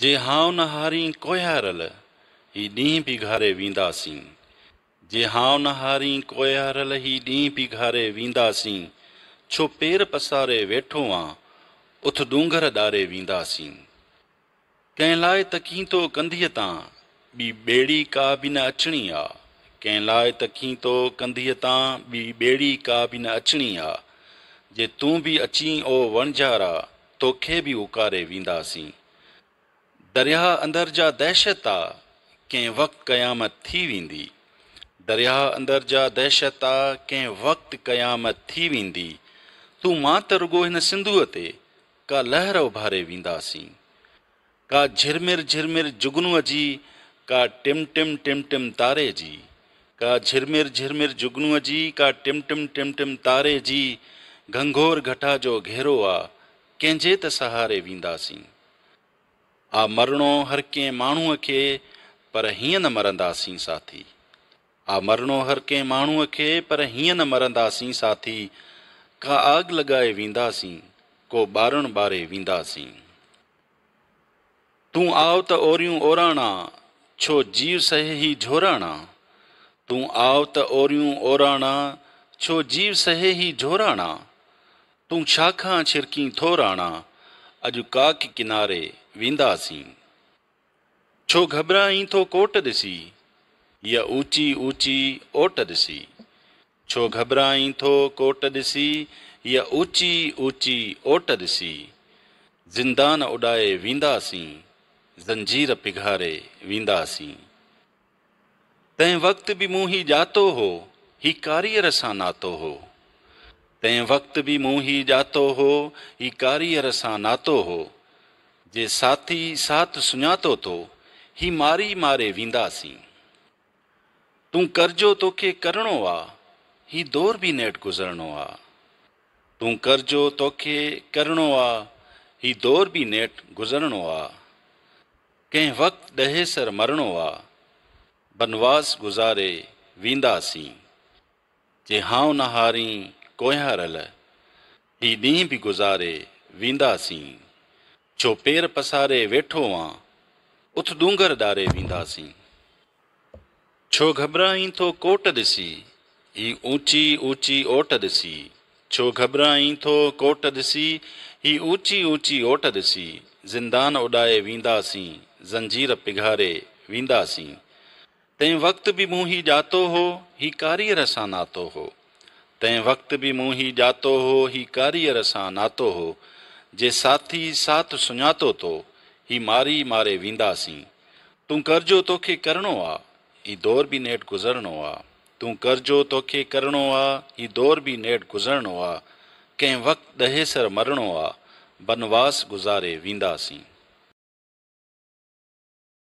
जे हावनहारी कोहारल ही ॾींहुं पीघारे वेंदासीं जे हावनहारी कोहारल ही ॾींहुं पीघारे वेंदासीं छो पेर पसारे वेठो आं उथ डूंगर ॾारे वेंदासीं कंहिं लाइ तकी थो कंधीअ तां ॿी ॿेड़ी का बि न अचणी आहे कंहिं लाइ तकी थो कंधीअ तां ॿी ॿेड़ी का बि न अचणी आहे जे तूं बि अची ओ वणझारा तोखे बि उकारे वेंदासीं दरिया अंदर जा दहशत आ कें वक़्तु क़यामत थी वेंदी दरिया अंदर जा दहशत आ कें वक़्तु क़यामत थी वेंदी तू मां त रुगो हिन सिंधूअ ते का लहर उभारे वेंदासीं का झिरमिर झिरमिर जुगनूअ जी का टिम टिम टिम टिम तारे जी का झिरमिर झिरमिर जुगनूअ जी का टिम टिम टिम टिम तारे जी घंघोर घटा जो घेरो आ कंहिंजे त सहारे वेंदासीं आ मरणो हर कें माण्हूअ के पर हीअं न मरंदी साथी आ मरणो हर कें माण्हूअ के पर हिं न मरंदी साथी का आग लॻाए वेंदासीं को बारण बारे वेंदासीं तू आव त ओरियूं ओराणा छो जीव सहे ही झोराणा तूं आव त ओरियूं ओराणा छो जीव सहे ही झोराणा तूं शाखा छिरकी थोराणा अॼु काक किनारे वेंदासीं छो घबराईं थो कोट ॾिसी या ऊची ऊची ओट ॾिसी छो घबराईं थो कोट ॾिसी या ऊची ऊची ओट ॾिसी ज़िंदान उॾाए वेंदासीं ज़ंजीर पिघारे वेंदासीं तंहिं वक़्त बि मूं ई ॼातो हो हीउ कारीअर सां नातो हो तंहिं वक़्त बि मूं ई ॼातो हो हीउ कारीअर सां नातो हो जे साथी साथ सुञातो थो तो, ही मारी मारे वी तूं कर्जो तोखे करणो आहे ही दौर बि नेट गुज़रणो आहे तूं कर्जो तोखे करणो आहे ही दौर भी नेट गुज़रणो आहे कंहिं वक़्तु ॾहे मरणो आहे बनवास गुज़ारे वेंदासीं जे हाव न हारी कोहियारल ही ॾींहुं भी गुज़ारे वेंदासीं छो पेर पसारे वेठो आहियां उथ डूंगर डारे वेंदासीं छो घबराई थो कोट ॾिसी ही ऊची ऊची ओट ॾिसी छो घबराई थो कोट ॾिसी ही ऊची ऊची ओट ॾिसी ज़िंदान उॾाए वेंदासीं ज़ंजीर पिघारे वेंदासीं तंहिं वक़्त बि मूं हीउ ॼातो हो ही कारीअर सां नातो हो तंहिं वक़्त बि मूं ई ॼातो हो ही कारीअर सां नातो हो जे साथी साथ सुञातो थो ही मारी मारे वेंदासीं तूं कर्जो तोखे करणो आहे हीउ दौर बि नेट गुज़रणो आहे तूं कर्जो तोखे करणो आहे ही दौर बि नेट गुज़रणो आहे कंहिं वक़्तु दहेसरु मरणो आहे बनवास गुज़ारे वेंदासीं